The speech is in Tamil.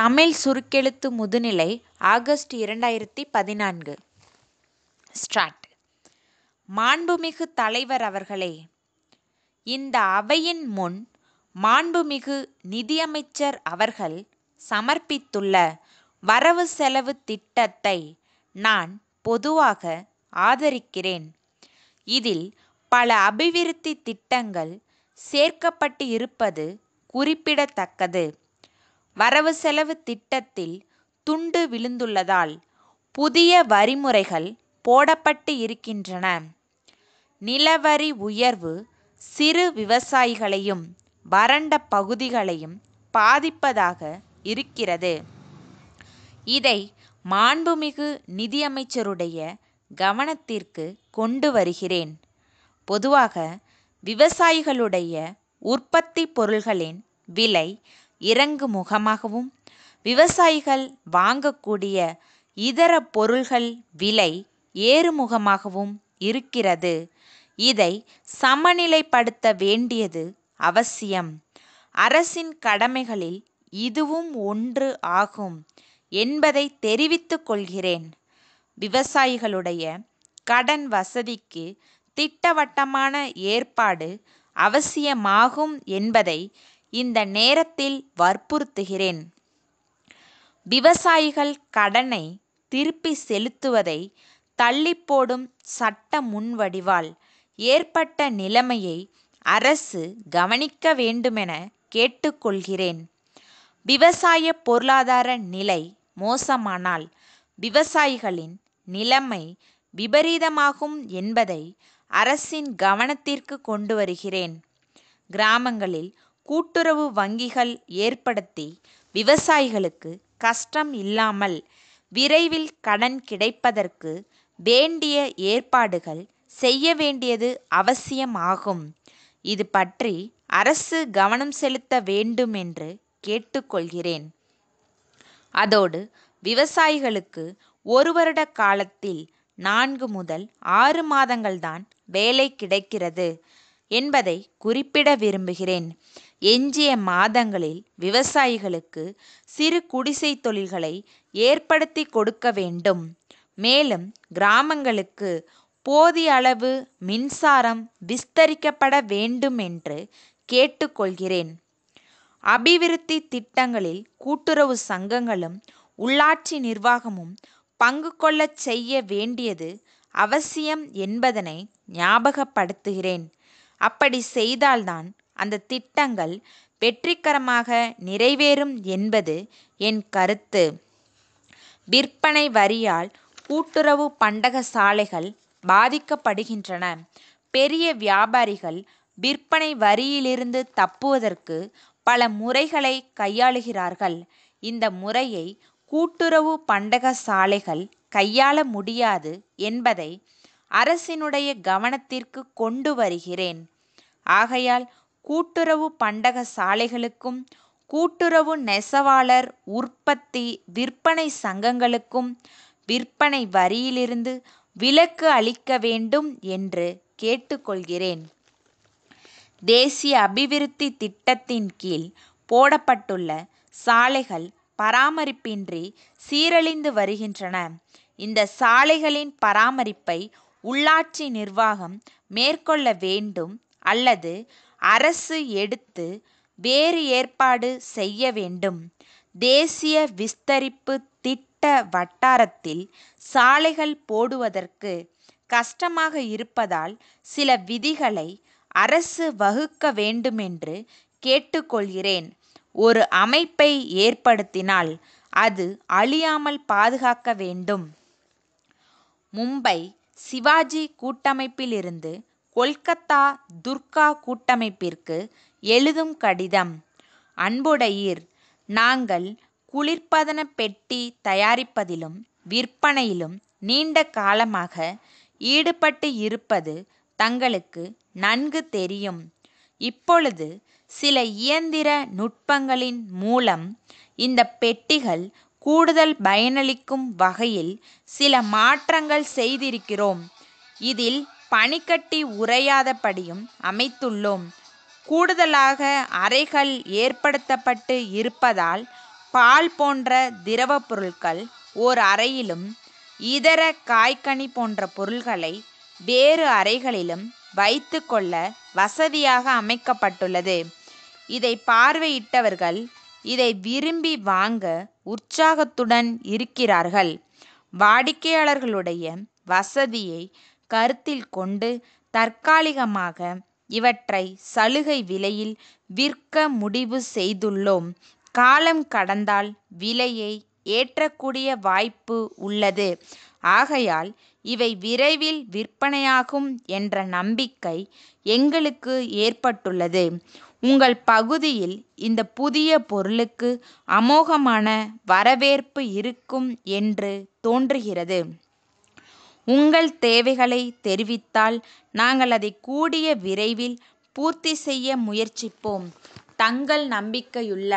தமிழ் சுருக்கெழுத்து முதுநிலை ஆகஸ்ட் இரண்டாயிரத்தி பதினான்கு ஸ்டார்ட் மாண்புமிகு தலைவர் அவர்களே இந்த அவையின் முன் மாண்புமிகு நிதியமைச்சர் அவர்கள் சமர்ப்பித்துள்ள வரவு செலவு திட்டத்தை நான் பொதுவாக ஆதரிக்கிறேன் இதில் பல அபிவிருத்தி திட்டங்கள் சேர்க்கப்பட்டு இருப்பது குறிப்பிடத்தக்கது வரவு செலவு திட்டத்தில் துண்டு விழுந்துள்ளதால் புதிய வரிமுறைகள் போடப்பட்டு இருக்கின்றன நிலவரி உயர்வு சிறு விவசாயிகளையும் வறண்ட பகுதிகளையும் பாதிப்பதாக இருக்கிறது இதை மாண்புமிகு நிதியமைச்சருடைய கவனத்திற்கு கொண்டு வருகிறேன் பொதுவாக விவசாயிகளுடைய உற்பத்தி பொருள்களின் விலை இறங்கு முகமாகவும் விவசாயிகள் வாங்கக்கூடிய இதர பொருள்கள் விலை ஏறுமுகமாகவும் இருக்கிறது இதை சமநிலைப்படுத்த வேண்டியது அவசியம் அரசின் கடமைகளில் இதுவும் ஒன்று ஆகும் என்பதை தெரிவித்துக் கொள்கிறேன் விவசாயிகளுடைய கடன் வசதிக்கு திட்டவட்டமான ஏற்பாடு அவசியமாகும் என்பதை இந்த நேரத்தில் வற்புறுத்துகிறேன் விவசாயிகள் கடனை திருப்பி செலுத்துவதை தள்ளிப்போடும் சட்ட முன்வடிவால் ஏற்பட்ட நிலைமையை அரசு கவனிக்க வேண்டுமென கேட்டுக்கொள்கிறேன் விவசாய பொருளாதார நிலை மோசமானால் விவசாயிகளின் நிலைமை விபரீதமாகும் என்பதை அரசின் கவனத்திற்கு கொண்டு வருகிறேன் கிராமங்களில் கூட்டுறவு வங்கிகள் ஏற்படுத்தி விவசாயிகளுக்கு கஷ்டம் இல்லாமல் விரைவில் கடன் கிடைப்பதற்கு வேண்டிய ஏற்பாடுகள் செய்ய வேண்டியது அவசியமாகும் இது பற்றி அரசு கவனம் செலுத்த வேண்டும் என்று கேட்டுக்கொள்கிறேன் அதோடு விவசாயிகளுக்கு ஒரு வருட காலத்தில் நான்கு முதல் ஆறு மாதங்கள்தான் வேலை கிடைக்கிறது என்பதை குறிப்பிட விரும்புகிறேன் எஞ்சிய மாதங்களில் விவசாயிகளுக்கு சிறு குடிசை தொழில்களை ஏற்படுத்தி கொடுக்க வேண்டும் மேலும் கிராமங்களுக்கு போதிய அளவு மின்சாரம் விஸ்தரிக்கப்பட வேண்டும் என்று கேட்டுக்கொள்கிறேன் அபிவிருத்தி திட்டங்களில் கூட்டுறவு சங்கங்களும் உள்ளாட்சி நிர்வாகமும் பங்கு கொள்ளச் செய்ய வேண்டியது அவசியம் என்பதனை ஞாபகப்படுத்துகிறேன் அப்படி செய்தால்தான் அந்த திட்டங்கள் வெற்றிகரமாக நிறைவேறும் என்பது என் கருத்து விற்பனை வரியால் கூட்டுறவு பண்டக சாலைகள் பாதிக்கப்படுகின்றன பெரிய வியாபாரிகள் விற்பனை வரியிலிருந்து தப்புவதற்கு பல முறைகளை கையாளுகிறார்கள் இந்த முறையை கூட்டுறவு பண்டக சாலைகள் கையாள முடியாது என்பதை அரசினுடைய கவனத்திற்கு கொண்டு வருகிறேன் ஆகையால் கூட்டுறவு பண்டக சாலைகளுக்கும் கூட்டுறவு நெசவாளர் உற்பத்தி விற்பனை சங்கங்களுக்கும் விற்பனை வரியிலிருந்து விலக்கு அளிக்க வேண்டும் என்று கேட்டுக்கொள்கிறேன். தேசிய அபிவிருத்தி திட்டத்தின் கீழ் போடப்பட்டுள்ள சாலைகள் பராமரிப்பின்றி சீரழிந்து வருகின்றன. இந்த சாலைகளின் பராமரிப்பை உள்ளாட்சி நிர்வாகம் மேற்கொள்ள வேண்டும் அல்லது அரசு எடுத்து வேறு ஏற்பாடு செய்ய வேண்டும். தேசிய விஸ்தரிப்பு திட்ட வட்டாரத்தில் சாலைகள் போடுவதற்கு கஷ்டமாக இருப்பதால் சில விதிகளை அரசு வகுக்க வேண்டுமென்று கேட்டுக்கொள்கிறேன் ஒரு அமைப்பை ஏற்படுத்தினால் அது அழியாமல் பாதுகாக்க வேண்டும். மும்பை சிவாஜி கூட்டமைப்பிலிருந்து கொல்கத்தா துர்கா கூட்டமைப்பிற்கு எழுதும் கடிதம் அன்புடையீர் நாங்கள் குளிர்பதன பெட்டி தயாரிப்பதிலும் விற்பனையிலும் நீண்ட காலமாக ஈடுபட்டு இருப்பது தங்களுக்கு நன்கு தெரியும் இப்பொழுது சில இயந்திர நுட்பங்களின் மூலம் இந்த பெட்டிகள் கூடுதல் பயனளிக்கும் வகையில் சில மாற்றங்கள் செய்திருக்கிறோம் இதில் பனிக்கட்டி உறையாதபடியும் அமைத்துள்ளோம் கூடுதலாக அறைகள் ஏற்படுத்தப்பட்டு இருப்பதால் பால் போன்ற திரவ பொருட்கள் ஓர் அறையிலும் இதர காய்கனி போன்ற பொருள்களை வேறு அறைகளிலும் வைத்து கொள்ள வசதியாக அமைக்கப்பட்டுள்ளது இதை பார்வையிட்டவர்கள் இதை விரும்பி வாங்க உற்சாகத்துடன் இருக்கிறார்கள் வாடிக்கையாளர்களுடைய வசதியை கருத்தில் கொண்டு தற்காலிகமாக இவற்றை சலுகை விலையில் விற்க முடிவு செய்துள்ளோம். காலம் கடந்தால் விலையை ஏற்றக்கூடிய வாய்ப்பு உள்ளது. ஆகையால் இவை விரைவில் விற்பனையாகும் என்ற நம்பிக்கை எங்களுக்கு ஏற்பட்டுள்ளது. உங்கள் பகுதியில் இந்த புதிய பொருளுக்கு அமோகமான வரவேற்பு இருக்கும் என்று தோன்றுகிறது. உங்கள் தேவைகளை தெரிவித்தால் நாங்கள் அதை கூடிய விரைவில் பூர்த்தி செய்ய முயற்சிப்போம் தங்கள் நம்பிக்கையுள்ள